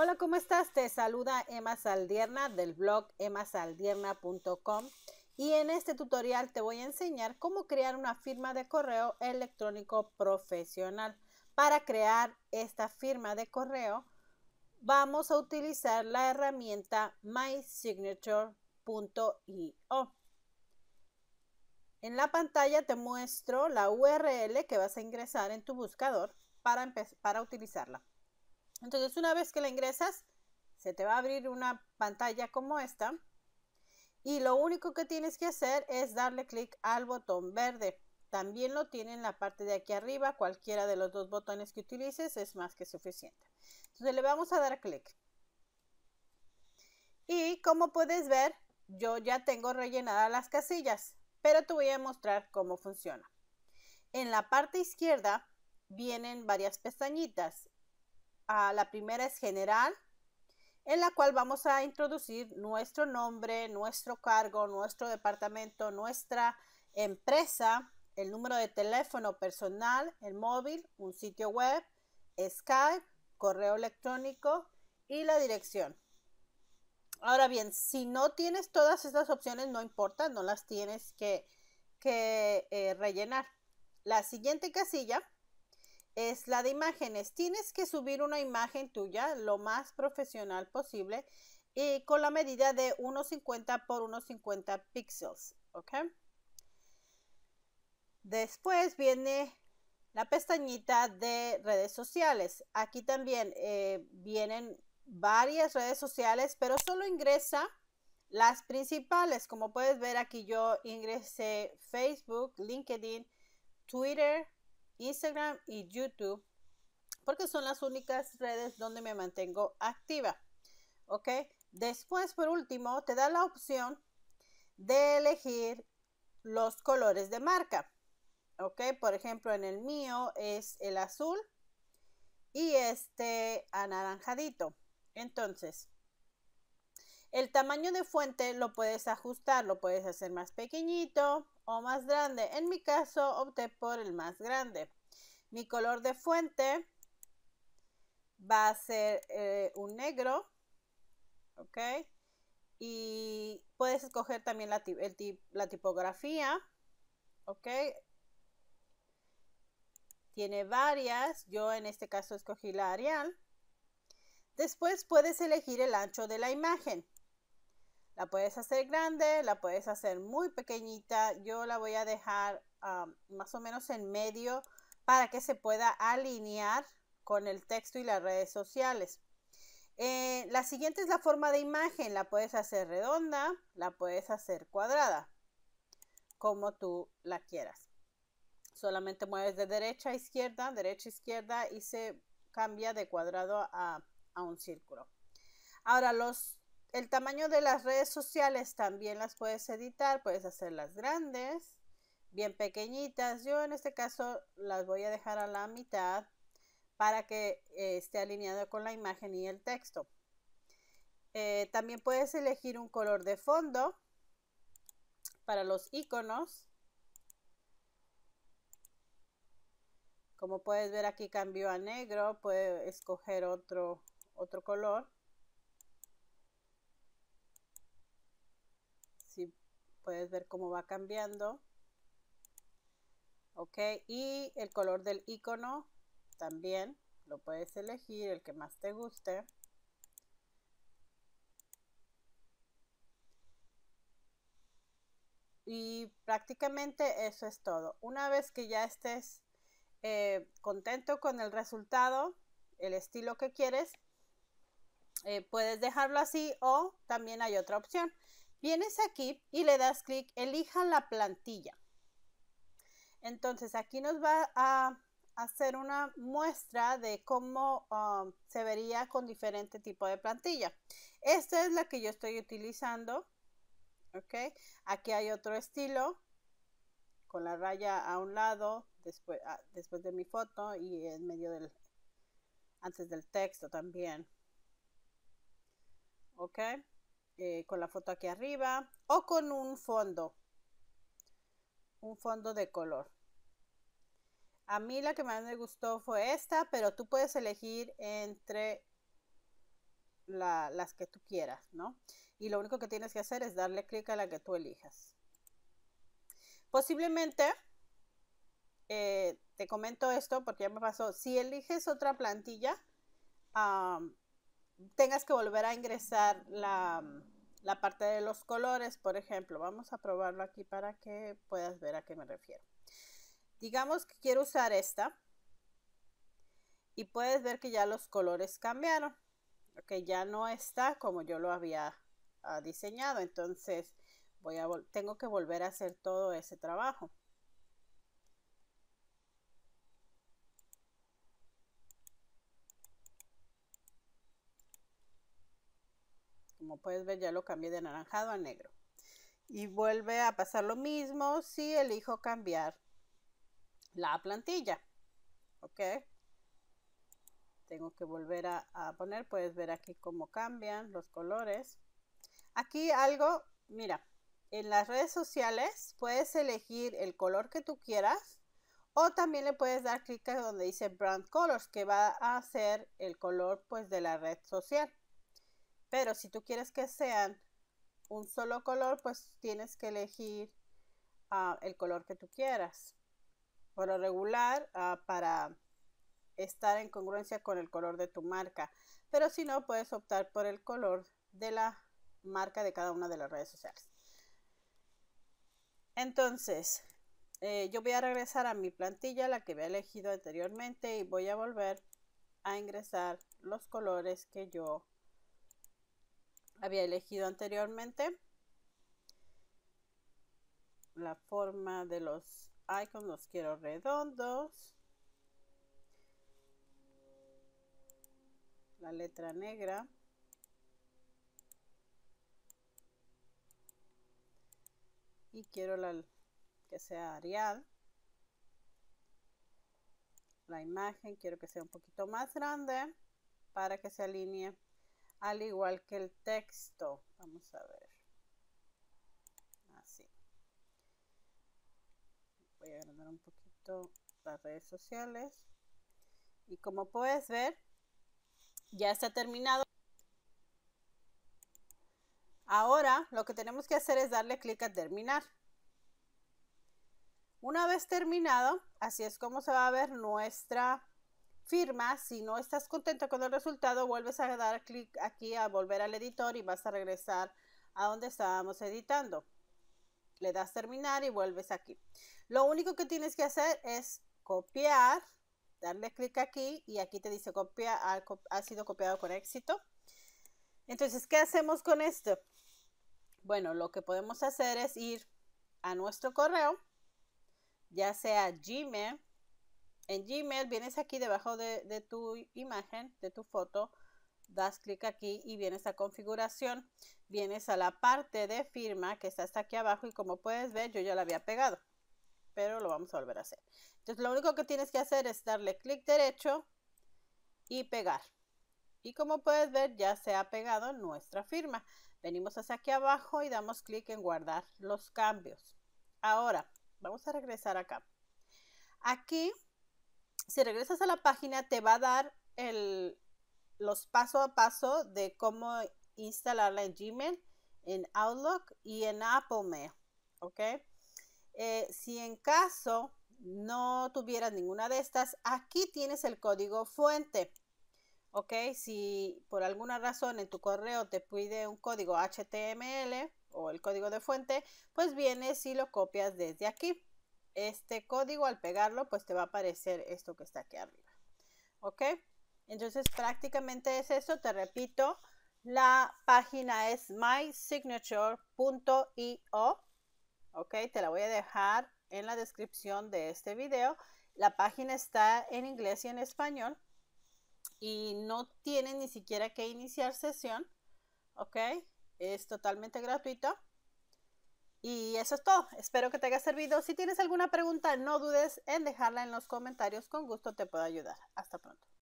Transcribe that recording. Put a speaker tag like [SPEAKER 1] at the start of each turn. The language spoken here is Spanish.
[SPEAKER 1] Hola, ¿cómo estás? Te saluda Emma Saldierna del blog emmasaldierna.com y en este tutorial te voy a enseñar cómo crear una firma de correo electrónico profesional. Para crear esta firma de correo vamos a utilizar la herramienta mysignature.io. En la pantalla te muestro la URL que vas a ingresar en tu buscador para, para utilizarla. Entonces, una vez que la ingresas, se te va a abrir una pantalla como esta. Y lo único que tienes que hacer es darle clic al botón verde. También lo tiene en la parte de aquí arriba. Cualquiera de los dos botones que utilices es más que suficiente. Entonces le vamos a dar clic. Y como puedes ver, yo ya tengo rellenadas las casillas, pero te voy a mostrar cómo funciona. En la parte izquierda vienen varias pestañitas la primera es general, en la cual vamos a introducir nuestro nombre, nuestro cargo, nuestro departamento, nuestra empresa, el número de teléfono personal, el móvil, un sitio web, Skype, correo electrónico y la dirección. Ahora bien, si no tienes todas estas opciones, no importa, no las tienes que, eh, rellenar. La siguiente casilla es la de imágenes. Tienes que subir una imagen tuya lo más profesional posible y con la medida de 1.50 por 1.50 píxeles, ¿ok? Después viene la pestañita de redes sociales. Aquí también eh, vienen varias redes sociales, pero solo ingresa las principales. Como puedes ver aquí yo ingresé Facebook, LinkedIn, Twitter, Instagram y YouTube, porque son las únicas redes donde me mantengo activa. ¿Ok? Después, por último, te da la opción de elegir los colores de marca. ¿Ok? Por ejemplo, en el mío es el azul y este anaranjadito. Entonces, el tamaño de fuente lo puedes ajustar, lo puedes hacer más pequeñito, o más grande. En mi caso opté por el más grande. Mi color de fuente va a ser eh, un negro, ¿ok? Y puedes escoger también la, la tipografía, ¿ok? Tiene varias, yo en este caso escogí la Arial. Después puedes elegir el ancho de la imagen. La puedes hacer grande, la puedes hacer muy pequeñita. Yo la voy a dejar más o menos en medio para que se pueda alinear con el texto y las redes sociales. Eh, la siguiente es la forma de imagen. La puedes hacer redonda, la puedes hacer cuadrada, como tú la quieras. Solamente mueves de derecha a izquierda, derecha a izquierda y se cambia de cuadrado a, a un círculo. Ahora, los el tamaño de las redes sociales también las puedes editar, puedes hacerlas grandes, bien pequeñitas. Yo en este caso las voy a dejar a la mitad para que eh, esté alineado con la imagen y el texto. Eh, también puedes elegir un color de fondo para los iconos. Como puedes ver aquí cambió a negro, puedes escoger otro color. puedes ver cómo va cambiando. Ok, y el color del icono también lo puedes elegir, el que más te guste. Y prácticamente eso es todo. Una vez que ya estés eh, contento con el resultado, el estilo que quieres, eh, puedes dejarlo así o también hay otra opción Vienes aquí y le das clic, elija la plantilla. Entonces aquí nos va a hacer una muestra de cómo um, se vería con diferente tipo de plantilla. Esta es la que yo estoy utilizando. okay aquí hay otro estilo con la raya a un lado, después, ah, después de mi foto y en medio del, antes del texto también. okay eh, con la foto aquí arriba o con un fondo, un fondo de color. A mí la que más me gustó fue esta, pero tú puedes elegir entre las que tú quieras, ¿no? Y lo único que tienes que hacer es darle clic a la que tú elijas. Posiblemente, eh, te comento esto porque ya me pasó, si eliges otra plantilla, tengas que volver a ingresar la, parte de los colores, por ejemplo. Vamos a probarlo aquí para que puedas ver a qué me refiero. Digamos que quiero usar esta. Y puedes ver que ya los colores cambiaron. Que ya no está como yo lo había ah, diseñado. Entonces voy a tengo que volver a hacer todo ese trabajo. Como puedes ver ya lo cambié de anaranjado a negro. Y vuelve a pasar lo mismo si elijo cambiar la plantilla. ¿Ok? Tengo que volver a, poner, puedes ver aquí cómo cambian los colores. Aquí algo, mira, en las redes sociales puedes elegir el color que tú quieras o también le puedes dar clic a donde dice brand colors que va a ser el color pues de la red social pero si tú quieres que sean un solo color, pues tienes que elegir ah, el color que tú quieras. Por lo regular, ah, para estar en congruencia con el color de tu marca. Pero si no, puedes optar por el color de la marca de cada una de las redes sociales. Entonces, eh, yo voy a regresar a mi plantilla, la que había elegido anteriormente, y voy a volver a ingresar los colores que yo había elegido anteriormente. La forma de los icons los quiero redondos. La letra negra. Y quiero la, que sea Arial. La imagen quiero que sea un poquito más grande para que se alinee al igual que el texto. Vamos a ver. Así. Ah, Voy a agrandar un poquito las redes sociales. Y como puedes ver, ya está terminado. Ahora lo que tenemos que hacer es darle clic a terminar. Una vez terminado, así es como se va a ver nuestra firma, si no estás contento con el resultado, vuelves a dar clic aquí a volver al editor y vas a regresar a donde estábamos editando. Le das terminar y vuelves aquí. Lo único que tienes que hacer es copiar, darle clic aquí y aquí te dice copia, ha sido copiado con éxito. Entonces, ¿qué hacemos con esto? Bueno, lo que podemos hacer es ir a nuestro correo, ya sea Gmail, en Gmail vienes aquí debajo de, tu imagen, de tu foto, das clic aquí y viene a configuración. Vienes a la parte de firma que está hasta aquí abajo y como puedes ver yo ya la había pegado, pero lo vamos a volver a hacer. Entonces lo único que tienes que hacer es darle clic derecho y pegar. Y como puedes ver ya se ha pegado nuestra firma. Venimos hacia aquí abajo y damos clic en guardar los cambios. Ahora vamos a regresar acá. Aquí si regresas a la página te va a dar los paso a paso de cómo instalarla en Gmail, en Outlook y en Apple Mail. ¿Ok? Eh, si en caso no tuvieras ninguna de estas, aquí tienes el código fuente. ¿Ok? Si por alguna razón en tu correo te pide un código HTML o el código de fuente, pues vienes y lo copias desde aquí este código al pegarlo pues te va a aparecer esto que está aquí arriba ok entonces prácticamente es eso te repito la página es mysignature.io ok te la voy a dejar en la descripción de este video la página está en inglés y en español y no tienen ni siquiera que iniciar sesión ok es totalmente gratuito y eso es todo. Espero que te haya servido. Si tienes alguna pregunta, no dudes en dejarla en los comentarios. Con gusto te puedo ayudar. Hasta pronto.